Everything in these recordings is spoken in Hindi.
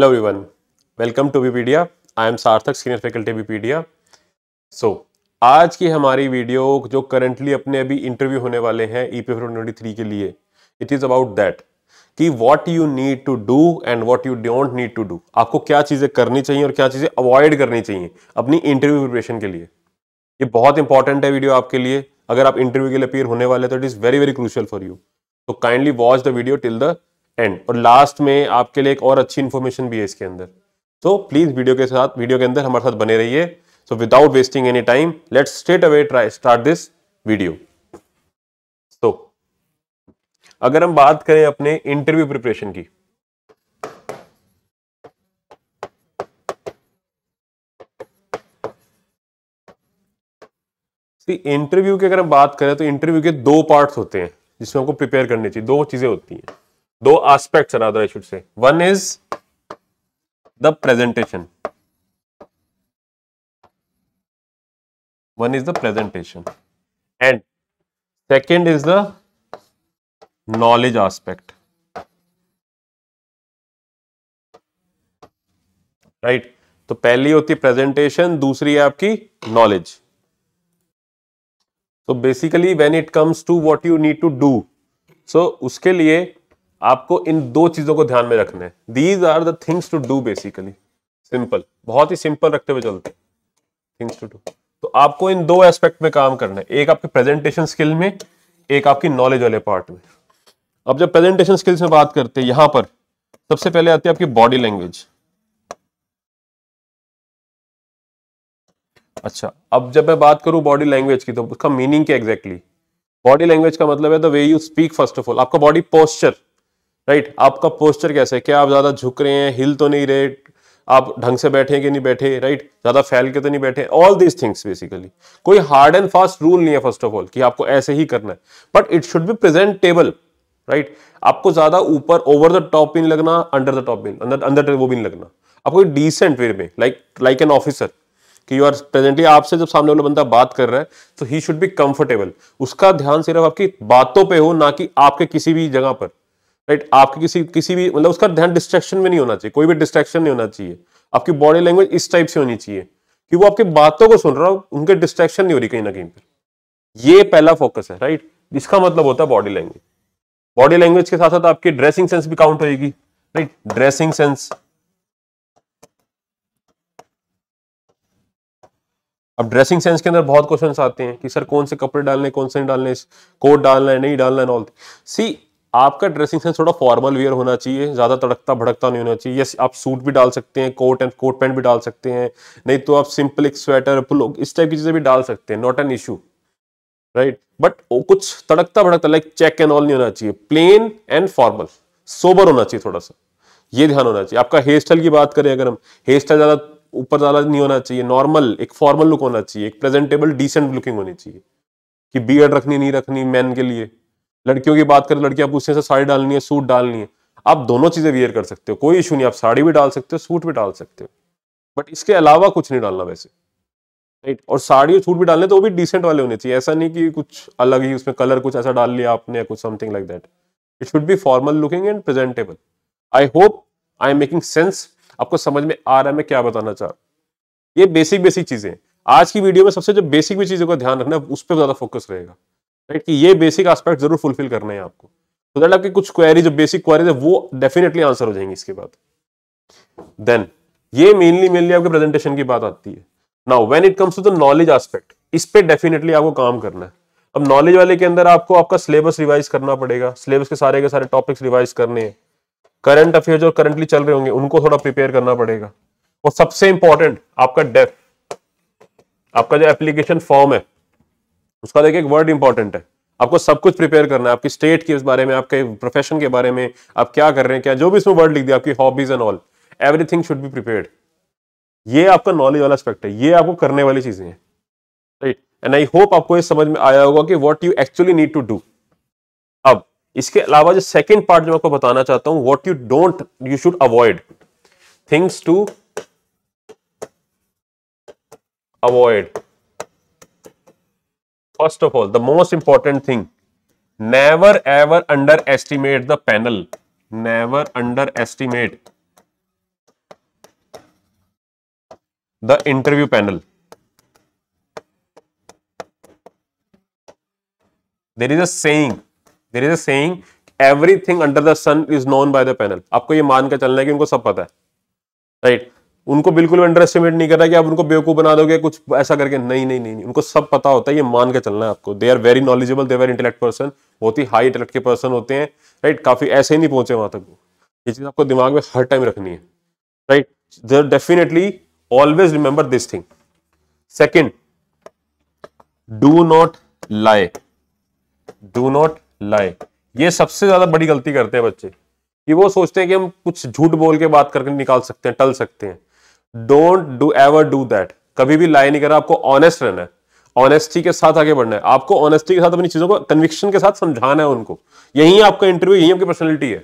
Hello everyone welcome to Wikipedia. I am Sarthak senior faculty Wikipedia. So आज की हमारी वीडियो जो करंटली अपने अभी इंटरव्यू होने वाले हैं ई पी ट्वेंटी थ्री के लिए इट इज़ अबाउट दैट कि what you need to do and what you don't need to do आपको क्या चीज़ें करनी चाहिए और क्या चीज़ें अवॉइड करनी चाहिए अपनी इंटरव्यू प्रिपरेशन के लिए ये बहुत इंपॉर्टेंट है वीडियो आपके लिए अगर आप इंटरव्यू के लिए अपेयर होने वाले तो it is very very crucial for you तो kindly watch the video till the end और लास्ट में आपके लिए एक और अच्छी इन्फॉर्मेशन भी है इसके अंदर तो प्लीज़ वीडियो के साथ वीडियो के अंदर हमारे साथ बने रहिए so without wasting any time let's straight away try start this video तो अगर हम बात करें अपने इंटरव्यू प्रिपरेशन की इंटरव्यू की अगर हम बात करें तो इंटरव्यू के दो पार्ट्स होते हैं जिसमें हमको प्रिपेयर करनी चाहिए दो चीज़ें होती हैं दो aspects other I should say one is the presentation one is the presentation and second is the knowledge aspect right तो पहली होती प्रेजेंटेशन दूसरी है आपकी नॉलेज तो basically when it comes to what you need to do so उसके लिए आपको इन दो चीजों को ध्यान में रखना है these are the things to do basically simple बहुत ही सिंपल रखते हुए चलते थिंग्स टू डू तो आपको इन दो एस्पेक्ट में काम करना है एक आपके प्रेजेंटेशन स्किल में एक आपकी नॉलेज वाले पार्ट में अब जब प्रेजेंटेशन स्किल्स में बात करते हैं यहां पर सबसे पहले आती है आपकी बॉडी लैंग्वेज अच्छा अब जब मैं बात करूं बॉडी लैंग्वेज की तो उसका मीनिंग क्या एग्जैक्टली बॉडी लैंग्वेज का मतलब है the way you speak first of all आपका बॉडी पोस्चर राइट आपका पोस्चर कैसे है क्या आप ज़्यादा झुक रहे हैं हिल तो नहीं रहे आप ढंग से बैठे कि नहीं बैठे राइट ज़्यादा फैल के तो नहीं बैठे ऑल दीज थिंग्स बेसिकली कोई हार्ड एंड फास्ट रूल नहीं है फर्स्ट ऑफ ऑल कि आपको ऐसे ही करना है but it should be presentable right आपको ज़्यादा ऊपर ओवर द टॉप भी नहीं लगना अंडर द टॉप भी अंदर अंदर वो भी नहीं लगना आपको डिसेंट वे में लाइक लाइक एन ऑफिसर कि यू आर प्रेजेंटली आपसे जब सामने वाला बंदा बात कर रहा है तो ही शुड बी कंफर्टेबल उसका ध्यान सिर्फ आपकी बातों पे हो ना कि आपके किसी भी जगह पर राइट आपकी किसी किसी भी मतलब उसका ध्यान डिस्ट्रैक्शन में नहीं होना चाहिए कोई भी डिस्ट्रैक्शन नहीं होना चाहिए आपकी बॉडी लैंग्वेज इस टाइप से होनी चाहिए कि वो आपकी बातों को सुन रहा हो उनके डिस्ट्रैक्शन नहीं हो रही कहीं ना कहीं पर ये पहला फोकस है राइट इसका मतलब होता है बॉडी लैंग्वेज बॉडी लैंग्वेज के साथ साथ आपकी ड्रेसिंग सेंस भी काउंट होगी राइट ड्रेसिंग सेंस अब ड्रेसिंग सेंस के अंदर बहुत क्वेश्चन आते हैं कि सर कौन से कपड़े डालने कौन से नहीं डालने कोट डालना है नहीं डालना है सी आपका ड्रेसिंग सेंस थोड़ा फॉर्मल वेयर होना चाहिए ज़्यादा तड़कता भड़कता नहीं होना चाहिए यस आप सूट भी डाल सकते हैं कोट एंड कोट पैंट भी डाल सकते हैं नहीं तो आप सिंपल एक स्वेटर पुलो इस टाइप की चीज़ें भी डाल सकते हैं not an issue right but कुछ तड़कता भड़कता लाइक चेक एंड ऑल नहीं होना चाहिए प्लेन एंड फॉर्मल सोबर होना चाहिए थोड़ा सा ये ध्यान होना चाहिए आपका हेयर स्टाइल की बात करें अगर हम हेयर स्टाइल ज़्यादा ऊपर ज़्यादा नहीं होना चाहिए नॉर्मल एक फॉर्मल लुक होना चाहिए एक प्रेजेंटेबल डिसेंट लुकिंग होनी चाहिए कि बियड रखनी नहीं रखनी मैन के लिए लड़कियों की बात करें लड़कियां पूछते हैं साड़ी डालनी है सूट डालनी है आप दोनों चीज़ें वियर कर सकते हो कोई इशू नहीं आप साड़ी भी डाल सकते हो सूट भी डाल सकते हो बट इसके अलावा कुछ नहीं डालना वैसे राइट और साड़ी और सूट भी डालने तो वो भी डिसेंट वाले होने चाहिए ऐसा नहीं कि कुछ अलग ही उसमें कलर कुछ ऐसा डाल लिया आपने या कुछ something like that it should be formal looking and presentable I hope I am making sense आपको समझ में आ रहा है मैं क्या बताना चाह रहा हूँ ये बेसिक बेसिक चीज़ें आज की वीडियो में सबसे जो बेसिक भी चीज़ों का ध्यान रखना है उस पर ज़्यादा फोकस रहेगा राइट कि ये बेसिक आस्पेक्ट जरूर फुलफिल करने हैं आपको तो दैट आपकी कुछ क्वेरी जो बेसिक क्वेरीज है वो डेफिनेटली आंसर हो जाएंगे इसके बाद देन ये मेनली मेनली आपके प्रेजेंटेशन की बात आती है now when it comes to the knowledge aspect इस पे डेफिनेटली आपको काम करना है अब नॉलेज वाले के अंदर आपको आपका सिलेबस रिवाइज करना पड़ेगा सिलेबस के सारे के सारे टॉपिक्स रिवाइज करने हैं करंट अफेयर जो करंटली चल रहे होंगे उनको थोड़ा प्रिपेयर करना पड़ेगा और सबसे इंपॉर्टेंट आपका डेफ आपका जो एप्लीकेशन फॉर्म है उसका देखिए एक वर्ड इंपॉर्टेंट है आपको सब कुछ प्रिपेयर करना है आपकी स्टेट के बारे में आपके प्रोफेशन के बारे में आप क्या कर रहे हैं क्या जो भी इसमें वर्ड लिख दिया आपकी hobbies and all everything should be prepare ये आपका नॉलेज वाला एस्पेक्ट है ये आपको करने वाली चीजें हैं राइट एंड आई होप आपको ये समझ में आया होगा कि what you actually need to do अब इसके अलावा जो सेकेंड पार्ट जो आपको बताना चाहता हूँ what you don't you should avoid things to avoid first of all the most important thing never ever underestimate the panel never underestimate the interview panel there is ugh there is ugh everything under the sun is known by the panel आपको यह मानकर चलना है कि उनको सब पता है राइट right? उनको बिल्कुल अंडर एस्टिमेट नहीं कर रहा कि आप उनको बेवकूफ़ बना दोगे कुछ ऐसा करके नहीं नहीं नहीं उनको सब पता होता है ये मान के चलना है आपको they are very knowledgeable they very intellect person बहुत ही हाई इंटेलेक्ट के पर्सन होते हैं राइट काफ़ी ऐसे ही नहीं पहुंचे वहां तक ये चीज़ आपको दिमाग में हर टाइम रखनी है right definitely always remember this thing second do not lie do not lie ये सबसे ज्यादा बड़ी गलती करते हैं बच्चे कि वो सोचते हैं कि हम कुछ झूठ बोल के बात करके निकाल सकते हैं टल सकते हैं don't do ever do that कभी भी लाई नहीं करा आपको ऑनेस्ट रहना है ऑनेस्टी के साथ आगे बढ़ना है आपको ऑनेस्टी के साथ अपनी चीजों को कन्विक्शन के साथ समझाना है उनको यही आपका इंटरव्यू यही आपकी पर्सनैलिटी है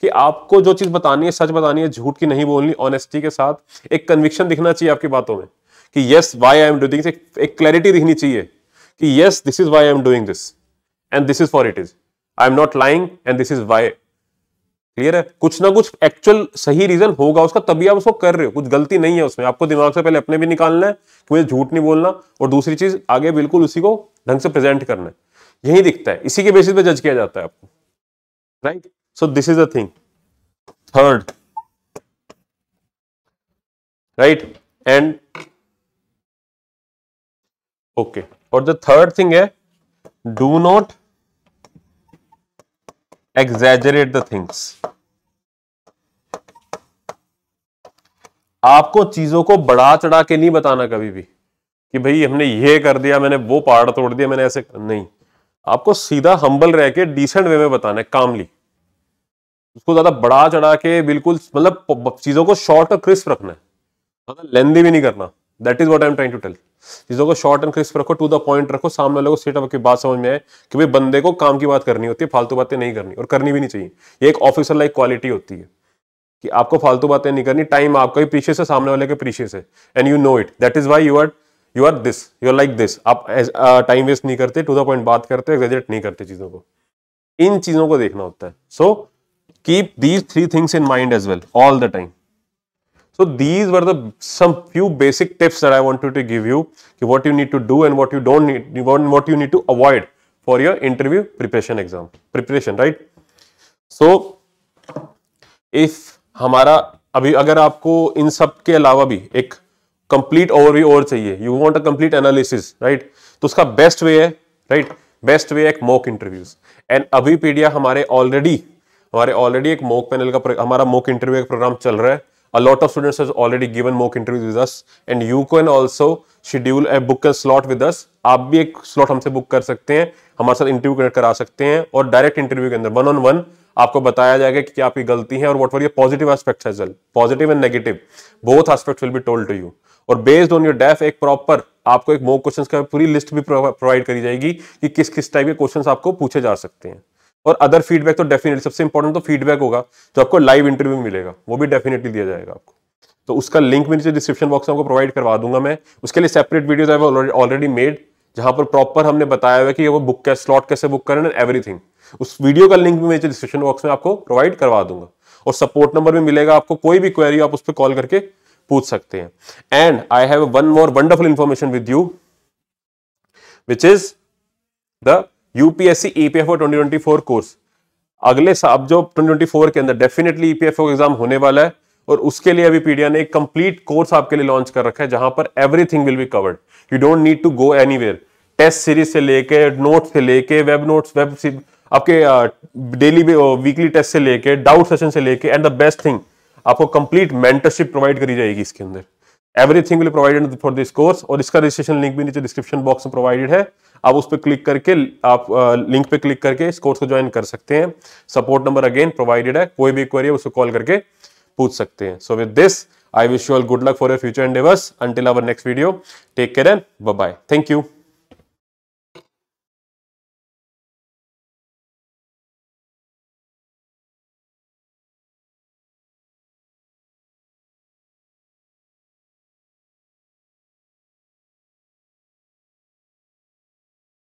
कि आपको जो चीज बतानी है सच बतानी है झूठ की नहीं बोलनी ऑनेस्टी के साथ एक कन्विक्शन दिखना चाहिए आपकी बातों में कि yes why I am doing this एक क्लैरिटी दिखनी चाहिए कि yes this is why I am doing this and this is for it is I am not lying and this is why clear है कुछ ना कुछ एक्चुअल सही रीजन होगा उसका तभी आप उसको कर रहे हो कुछ गलती नहीं है उसमें आपको दिमाग से पहले अपने भी निकालना है कोई झूठ नहीं बोलना और दूसरी चीज आगे बिल्कुल उसी को ढंग से प्रेजेंट करना है यही दिखता है इसी के बेसिस पे जज किया जाता है आपको right so this is a thing third right and okay और द थर्ड थिंग है do not exaggerate the things आपको चीजों को बढ़ा चढ़ा के नहीं बताना कभी भी कि भाई हमने ये कर दिया मैंने वो पहाड़ तोड़ दिया मैंने ऐसे कर... नहीं आपको सीधा हम्बल रह के डिसेंट वे में बताना है कामली उसको ज्यादा बढ़ा चढ़ा के बिल्कुल मतलब चीजों को शॉर्ट और क्रिस्प रखना है लेंदी भी नहीं करना that is what I am trying to tell चीज़ों को शॉर्ट एंड क्रिस्प रखो टू द पॉइंट रखो सामने लोगों को सीट आपकी बात समझ में आए कि भाई बंदे को काम की बात करनी होती है फालतू बातें नहीं करनी और करनी भी नहीं चाहिए ये एक ऑफिसर लाइक क्वालिटी होती है कि आपको फालतू बातें नहीं करनी टाइम आपका ही पीछे से सामने वाले के पीछे से and you know it that is why you are you are this you are like this आप टाइम वेस्ट uh, नहीं करते टू द पॉइंट बात करते एग्जेजरेट नहीं करते चीज़ों को इन चीज़ों को देखना होता है so keep these three things in mind as well all the time So these were the some few basic tips that I wanted to give you okay, what you need to do and what you don't need, what you need to avoid for your interview preparation exam, preparation, right? So if हमारा अभी अगर आपको इन सब के अलावा भी एक कंप्लीट ओवरव्यू और चाहिए you want a complete analysis right तो उसका बेस्ट वे है राइट बेस्ट वे एक मॉक इंटरव्यूज एंड अभी पीडिया हमारे ऑलरेडी हमारे ऑलरेडी एक मॉक पैनल का हमारा मॉक इंटरव्यू का प्रोग्राम चल रहा है a lot of students has already given mock interviews with us and you can also schedule a book a slot with us aap bhi ek slot humse book kar sakte hain hamare sath interview conduct kara sakte hain aur direct interview ke andar one on one आपको बताया जाएगा कि क्या आपकी गलती है और whatever your positive aspect as well positive and negative both aspect will be told to you और बेस्ड ऑन योर डेफ एक प्रॉपर आपको एक मोक क्वेश्चंस का पूरी लिस्ट भी प्रोवाइड करी जाएगी कि किस किस टाइप के क्वेश्चंस आपको पूछे जा सकते हैं और अदर फीडबैक तो डेफिनेटली सबसे इंपॉर्टेंट तो फीडबैक होगा जो आपको लाइव इंटरव्यू मिलेगा वो भी डेफिनेटली दिया जाएगा आपको तो उसका लिंक मैं नीचे डिस्क्रिप्शन बॉक्स में आपको प्रोवाइड करवा दूंगा मैं उसके लिए सेपरेट वीडियोज ऑलरेडी मेड जहां पर प्रॉपर हमने बताया हुआ कि वो बुक कैसे स्लॉट कैसे बुक करें एवरीथिंग उस वीडियो का लिंक भी मैं डिस्क्रिप्शन बॉक्स में आपको प्रोवाइड करवा दूंगा और सपोर्ट नंबर भी मिलेगा आपको कोई भी क्वेरी आप उस पर कॉल करके पूछ सकते हैं and I have one more wonderful information with you which is the UPSC EPFO 2024 course अगले साल जो 2024 के अंदर डेफिनेटली ईपीएफओ एग्जाम होने वाला है और उसके लिए अभी पीडिया ने एक कंप्लीट कोर्स आपके लिए लॉन्च कर रखा है जहां पर everything will be covered you don't need to go anywhere test series से लेके नोट्स से लेके वेब नोट्स वेब आपके डेली वीकली टेस्ट से लेके डाउट सेशन से लेके एंड द बेस्ट थिंग आपको कंप्लीट मेंटरशिप प्रोवाइड करी जाएगी इसके अंदर everything will provided for this course और इसका रजिस्ट्रेशन लिंक भी नीचे डिस्क्रिप्शन बॉक्स में प्रोवाइडेड है आप उस पर क्लिक करके आप लिंक पे क्लिक करके इस कोर्स को ज्वाइन कर सकते हैं सपोर्ट नंबर अगेन प्रोवाइडेड है कोई भी क्वेरी है उसको कॉल करके पूछ सकते हैं so with this I wish you all good luck for your future endeavours until our next video take care and bye thank you